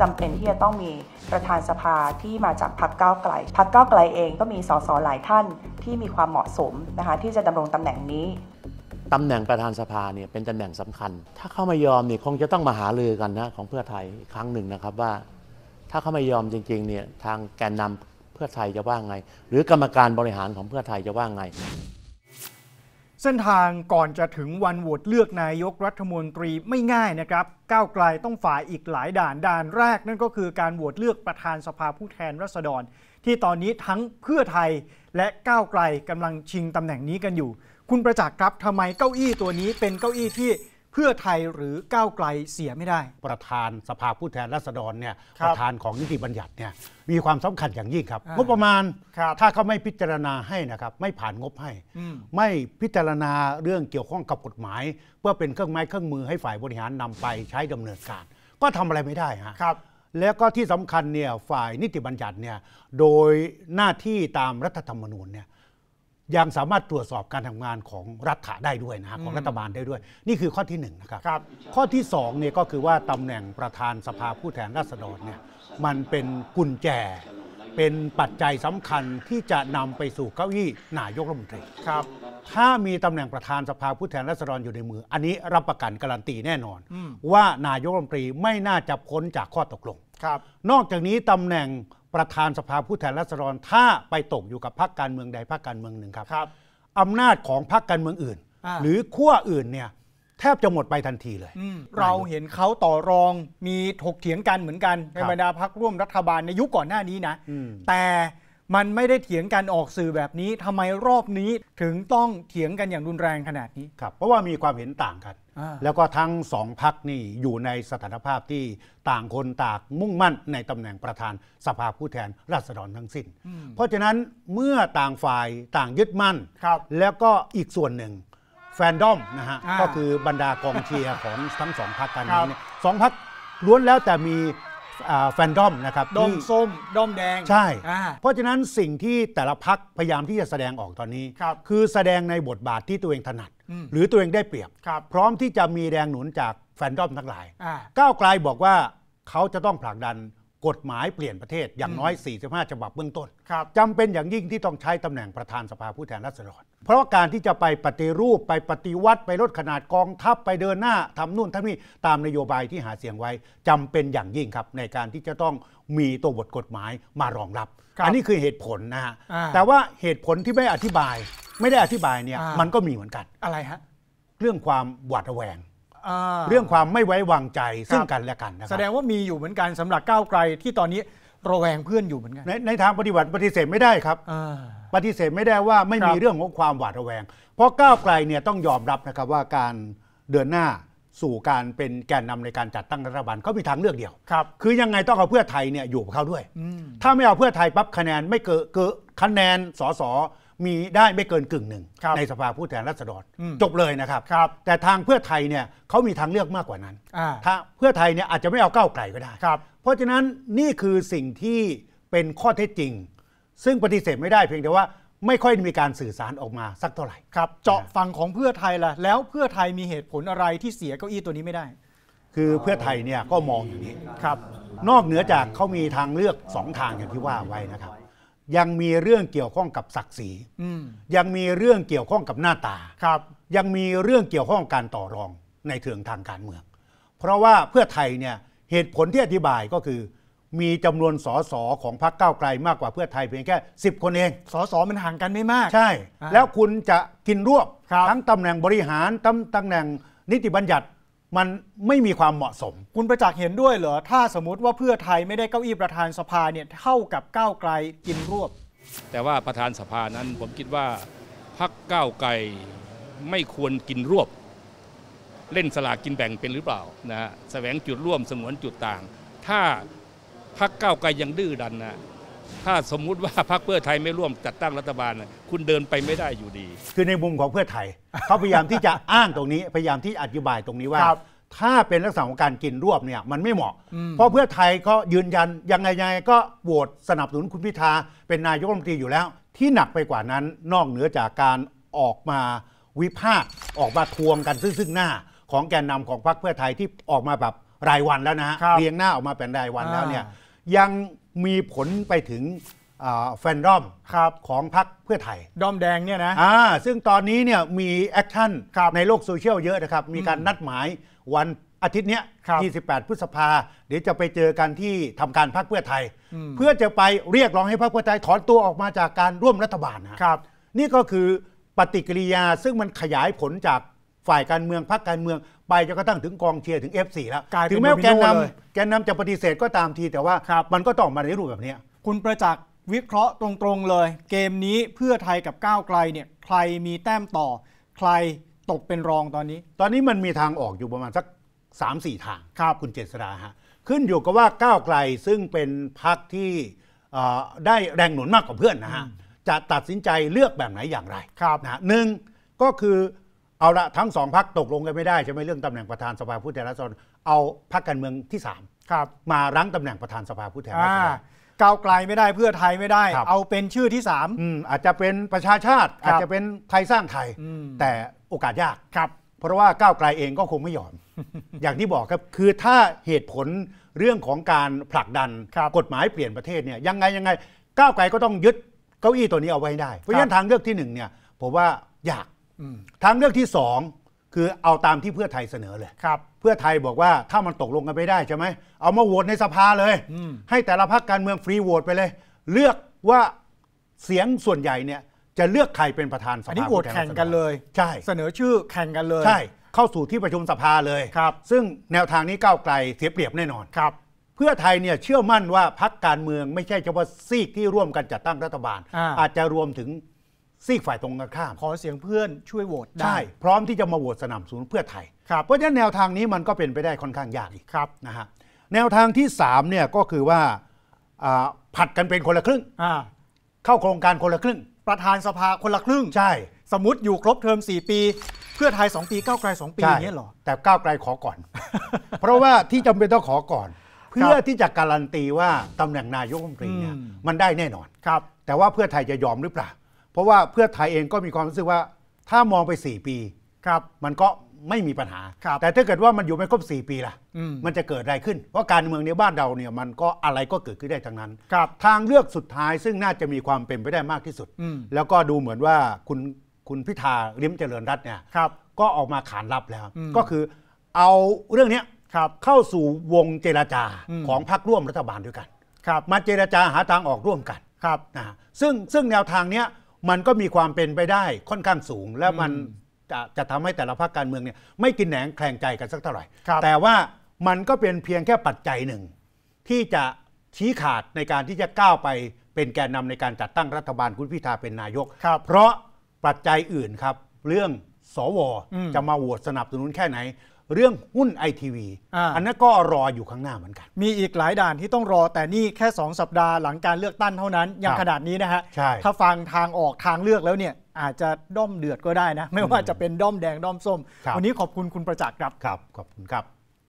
จำเป็นที่จะต้องมีประธานสภาที่มาจากพรรคก้าวไกลพรรคก้าวไกลเองก็มีสสหลายท่านที่มีความเหมาะสมนะคะที่จะดำรงตำแหน่งนี้ ตำแหน่งประธานสภาเนี่ยเป็นตำแหน่งสำคัญ ถ้าเข้าไม่ยอมเนี่ยคงจะต้องมาหาเรือกันนะของเพื่อไทยอีกครั้งหนึ่งนะครับว่า ถ้าเข้าไม่ยอมจริงๆเนี่ยทางแกนนำเพื่อไทยจะว่าไง หรือกรรมการบริหารของเพื่อไทยจะว่าไงเส้นทางก่อนจะถึงวันโหวตเลือกนายกรัฐมนตรีไม่ง่ายนะครับ ก้าวไกลต้องฝ่ายอีกหลายด่านด่านแรก นั่นก็คือการโหวตเลือกประธานสภาผู้แทนราษฎร ที่ตอนนี้ทั้งเพื่อไทยและก้าวไกลกำลังชิงตำแหน่งนี้กันอยู่ คุณประจักษ์ครับทำไมเก้าอี้ตัวนี้เป็นเก้าอี้ที่เพื่อไทยหรือก้าวไกลเสียไม่ได้ ประธานสภาผู้แทนราษฎรเนี่ยรประธานของนิติบัญญัติเนี่ยมีความสำคัญอย่างยิ่งครับ งบประมาณ ถ้าเขาไม่พิจารณาให้นะครับไม่ผ่านงบให้ ไม่พิจารณาเรื่องเกี่ยวข้องกับกฎหมาย เพื่อเป็นเครื่องไม้เครื่องมือให้ฝ่ายบริหารนำไปใช้ดำเนินการ ก็ทำอะไรไม่ได้ฮะครับ แล้วก็ที่สำคัญเนี่ยฝ่ายนิติบัญญัติเนี่ยโดยหน้าที่ตามรัฐธรรมนูญเนี่ยยังสามารถตรวจสอบการทำงานของรัฐาได้ด้วยนะของรัฐบาลได้ด้วย นี่คือข้อที่1นนะครับรบข้อที่2เนี่ยก็คือว่าตำแหน่งประธานสภาผู้แทนราษฎรเนี่ยมันเป็นกุญแจ เป็นปัจจัยสำคัญที่จะนำไปสู่เก้าอี้นายกรัฐมนตรีครับ ถ้ามีตำแหน่งประธานสภาผู้แทนราษฎรอยู่ในมือ อันนี้รับประกันการันตีแน่นอน ว่านายกรัฐมนตรีไม่น่าจะพ้นจากข้อตกลงครับนอกจากนี้ตำแหน่งประธานสภาผู้แทนราษฎรถ้าไปตกอยู่กับพรรคการเมืองใดพรรคการเมืองหนึ่งครับรบอำนาจของพรรคการเมืองอื่น หรือขั้วอื่นเนี่ย แทบจะหมดไปทันทีเลยเราเห็นเขาต่อรองมีถกเถียงกันเหมือนกัน ในบรรดาพักร่วมรัฐบาลในยุคก่อนหน้านี้นะ แต่มันไม่ได้เถียงกันออกสื่อแบบนี้ทำไมรอบนี้ถึงต้องเถียงกันอย่างรุนแรง ขนาดนี้ครับเพราะว่ามีความเห็นต่างกัน แล้วก็ทั้งสองพักนี่อยู่ในสถานภาพที่ต่างคนต่างมุ่งมั่นในตำแหน่งประธานสภาผู้แทนราษฎรทั้งสิน้น เพราะฉะนั้นเมื่อต่างฝ่าย ต่างยึดมั่น แล้วก็อีกส่วนหนึ่งแฟนดอมนะฮะ ก็คือบรรดากองเชียร์ของทั้งสองพักการเมืองสองพักล้วนแล้วแต่มีแฟนดอมนะครับด้อมส้มด้อมแดง ใช่ เพราะฉะนั้นสิ่งที่แต่ละพักพยายามที่จะแสดงออกตอนนี้ คือแสดงในบทบาทที่ตัวเองถนัด หรือตัวเองได้เปรียบ พร้อมที่จะมีแรงหนุนจากแฟนดอมทั้งหลายก้าวไกลบอกว่าเขาจะต้องผลักดันกฎหมายเปลี่ยนประเทศอย่างน้อย 45 ฉบับเบื้องต้นจำเป็นอย่างยิ่งที่ต้องใช้ตำแหน่งประธานสภาผู้แทนราษฎรเพราะการที่จะไปปฏิรูปไปปฏิวัติไปลดขนาดกองทัพไปเดินหน้าทำนู่นทำนี่ตามนโยบายที่หาเสียงไว้จำเป็นอย่างยิ่งครับในการที่จะต้องมีตัวบทกฎหมายมารองรับอันนี้คือเหตุผลนะฮะแต่ว่าเหตุผลที่ไม่อธิบายไม่ได้อธิบายเนี่ยมันก็มีเหมือนกันอะไรฮะเรื่องความหวาดระแวงเรื่องความไม่ไว้วางใจซึ่งกันและกันนะครับแสดงว่ามีอยู่เหมือนกันสำหรับก้าวไกลที่ตอนนี้ระแวงเพื่อนอยู่เหมือนกัน ในในทางปฏิบัติปฏิเสธไม่ได้ครับปฏิเสธไม่ได้ว่าไม่มีเรื่องของความหวาดระแวง เพราะก้าวไกลเนี่ยต้องยอมรับนะครับว่าการเดินหน้าสู่การเป็นแกนนำในการจัดตั้งรัฐบาลเขามีทางเลือกเดียวครับคือยังไงต้องเอาเพื่อไทยเนี่ยอยู่กับเขาด้วย ถ้าไม่เอาเพื่อไทยปั๊บคะแนนไม่เกิดคะแนนสสมีได้ไม่เกินกึ่งหนึ่งในสภาผู้แทนราษฎรจบเลยนะครับรบแต่ทางเพื่อไทยเนี่ยเขามีทางเลือกมากกว่านั้น ถ้าเพื่อไทยเนี่ยอาจจะไม่เอาเก้าไกลก็ได้ เพราะฉะนั้นนี่คือสิ่งที่เป็นข้อเท็จจริง ซึ่งปฏิเสธไม่ได้เพียงแต่ว่าไม่ค่อยมีการสื่อสารออกมาสักเท่าไหร่ครับเจาะฝั่งของเพื่อไทยล่ะแล้วเพื่อไทยมีเหตุผลอะไรที่เสียเก้าอี้ตัวนี้ไม่ได้ คือเพื่อไทยเนี่ยก็มองอย่างนี้ครับ นอกเหนือจากเขามีทางเลือกสองทางอย่างที่ว่าไว้นะครับยังมีเรื่องเกี่ยวข้องกับศักดิ์ศรียังมีเรื่องเกี่ยวข้องกับหน้าตาครับ ยังมีเรื่องเกี่ยวข้องการต่อรองในเีิงทางการเมือง เพราะว่าเพื่อไทยเนี่ยเหตุผลที่อธิบายก็คือ มีจำนวนสสของพรรคก้าวไกลมากกว่าเพื่อไทยเพียงแค่ 10 คนเอง สสมันห่างกันไม่มาก ใช่ แล้วคุณจะกินรวบทั้งตำแหน่งบริหารตำตำแหน่งนิติบัญญัติมันไม่มีความเหมาะสม คุณประจักษ์เห็นด้วยเหรอถ้าสมมติว่าเพื่อไทยไม่ได้เก้าอี้ประธานสภาเนี่ยเท่ากับก้าวไกลกินรวบ แต่ว่าประธานสภานั้นผมคิดว่าพักก้าวไกลไม่ควรกินรวบ เล่นสลากกินแบ่งเป็นหรือเปล่านะฮะแสวงจุดร่วมสงวนจุดต่าง ถ้าพักก้าวไกลยังดื้อดันนะถ้าสมมุติว่าพรรคเพื่อไทยไม่ร่วมจัดตั้งรัฐบาลคุณเดินไปไม่ได้อยู่ดี คือในมุมของเพื่อไทยเขาพยายามที่จะอ้างตรงนี้พยายามที่อธิบายตรงนี้ว่า ถ้าเป็นลักษณะของการกินรวบเนี่ยมันไม่เหมาะ เพราะเพื่อไทยก็ยืนยันยังไงยังไงก็โหวตสนับสนุนคุณพิธาเป็นนายกรัฐมนตรีอยู่แล้วที่หนักไปกว่านั้นนอกเหนือจากการออกมาวิพากษ์ออกมาทวงกันซึ่งซึ่งหน้าของแกนนำของพรรคเพื่อไทยที่ออกมาแบบรายวันแล้วนะฮะเรียงหน้าออกมาเป็นรายวันแล้วเนี่ยยังมีผลไปถึงแฟนดอมของพรรคเพื่อไทย ดอมแดงเนี่ยนะอ่าซึ่งตอนนี้เนี่ยมีแอคชั่นในโลกโซเชียลเยอะนะครับมีการนัดหมายวันอาทิตย์เนี้ย28พฤษภา เดี๋ยวจะไปเจอกันที่ทำการพรรคเพื่อไทย เพื่อจะไปเรียกร้องให้พรรคเพื่อไทย ถอนตัวออกมาจากการร่วมรัฐบาลนะครับ นี่ก็คือปฏิกิริยาซึ่งมันขยายผลจากฝ่ายการเมืองพรรคการเมืองไปจนกระทั่งถึงกองเชียร์ ถึง F4 แล้วลถึงแม้แกนนำแกนนำจะปฏิเสธก็ตามที แต่ว่ามันก็ต้องกมาในรูปแบบนี้คุณประจักษ์ วิเคราะห์ตรง ๆ เลย เกมนี้เพื่อไทยกับก้าวไกลเนี่ยใครมีแต้มต่อใครตกเป็นรองตอนนี้ ตอนนี้มันมีทางออกอยู่ประมาณสัก3ามสี่ทางครับคุณเจษดาฮะขึ้นอยู่กับว่าก้าวไกลซึ่งเป็นพรรคที่ได้แรงหนุนมากกว่าเพื่อนนะฮะจะตัดสินใจเลือกแบบไหนอย่างไรครับนะะหนึ่งก็คือเอาละทั้งสองพักตกลงกันไม่ได้ ใช่ไหมเรื่องตำแหน่งประธานสภาผู้แทนราษฎรเอาพักการเมืองที่สามมารั้งตำแหน่งประธานสภาผู้แทนราษฎรก้าวไกลไม่ได้เพื่อไทยไม่ได้ เอาเป็นชื่อที่สามอาจจะเป็นประชาชาติ อาจจะเป็นไทยสร้างไทยแต่โอกาสยากครับ เพราะว่าก้าวไกลเองก็คงไม่ยอม อย่างที่บอกครับคือถ้าเหตุผลเรื่องของการผลักดันกฎหมายเปลี่ยนประเทศเนี่ยยังไงยังไงก้าวไกลก็ต้องยึดเก้าอี้ตัวนี้เอาไว้ได้เพราะฉะนั้นทางเลือกที่หนึ่งเนี่ยผมว่ายากทางเลือกที่สองคือเอาตามที่เพื่อไทยเสนอเลยครับ เพื่อไทยบอกว่าถ้ามันตกลงกันไม่ได้ใช่ไหมเอามาโหวตในสภาเลย ให้แต่ละพรรคการเมืองฟรีโหวตไปเลย เลือกว่าเสียงส่วนใหญ่เนี่ยจะเลือกใครเป็นประธานสภาอันนี้โหวตแข่งกันเลย ใช่เสนอชื่อแข่งกันเลย ใช่เข้าสู่ที่ประชุมสภาเลยครับ ซึ่งแนวทางนี้ก้าวไกลเสียเปรียบแน่นอนครับพื่อไทยเนี่ยเชื่อมั่นว่าพรรคการเมืองไม่ใช่ เฉพาะซีกที่ร่วมกันจัดตั้งรัฐบาล อาจจะรวมถึงซีกฝ่ายตรงกันข้ามขอเสียงเพื่อนช่วยโหวตได้ใช่พร้อมที่จะมาโหวตสนับสนุนเพื่อไทยครับ เพราะฉะนั้นแนวทางนี้มันก็เป็นไปได้ค่อนข้างยากอีกครับนะฮะแนวทางที่3เนี่ยก็คือว่าผัดกันเป็นคนละครึ่งเข้าโครงการคนละครึ่ง ประธานสภาคนละครึ่งใช่ สมมติอยู่ครบเทอม4 ปี เพื่อไทย2ปีก้าวไกล2ปีอย่างเงี้ยหรอแต่ก้าวไกลขอก่อนเพราะว่าที่จำเป็นต้องขอก่อน เพื่อที่จะการันตีว่าตำแหน่งนายกรัฐมนตรีเนี่ยมันได้แน่นอนครับ แต่ว่าเพื่อไทยจะยอมหรือเปล่าเพราะว่าเพื่อไทยเองก็มีความรู้สึกว่าถ้ามองไป 4 ปีครับ มันก็ไม่มีปัญหา แต่ถ้าเกิดว่ามันอยู่ไม่ครบ4 ปีล่ะมันจะเกิดอะไรขึ้นเพราะการเมืองในบ้านเราเนี่ยมันก็อะไรก็เกิดขึ้นได้ทั้งนั้นทางเลือกสุดท้ายซึ่งน่าจะมีความเป็นไปได้มากที่สุด แล้วก็ดูเหมือนว่าคุณคุณพิธาลิมเจริญรัตน์เนี่ยก็ออกมาขานรับแล้ว ก็คือเอาเรื่องนี้เข้าสู่วงเจรจาของพรรคร่วมรัฐบาลด้วยกันมาเจรจาหาทางออกร่วมกันนะซึ่งซึ่งแนวทางเนี้ยมันก็มีความเป็นไปได้ค่อนข้างสูงและมันจะจะทำให้แต่ละภาคการเมืองเนี่ยไม่กินแหนงแคลงใจกันสักเท่าไหร่ แต่ว่ามันก็เป็นเพียงแค่ปัจจัยหนึ่ง ที่จะชี้ขาดในการที่จะก้าวไปเป็นแกนนำในการจัดตั้งรัฐบาลคุณพิธาเป็นนายก เพราะปัจจัยอื่นครับ เรื่องสวอจะมาโหวตสนับสนุนแค่ไหนเรื่องหุ้นไอทีวีอันนั้นก็รออยู่ข้างหน้าเหมือนกัน มีอีกหลายด่านที่ต้องรอแต่นี่แค่ 2 สัปดาห์หลังการเลือกตั้งเท่านั้นยังขนาดนี้นะฮะถ้าฟังทางออกทางเลือกแล้วเนี่ยอาจจะด้อมเดือดก็ได้นะ ไม่ว่าจะเป็นด้อมแดงด้อมส้ม วันนี้ขอบคุณคุณประจักษ์ครับครับ ขอบคุณครับ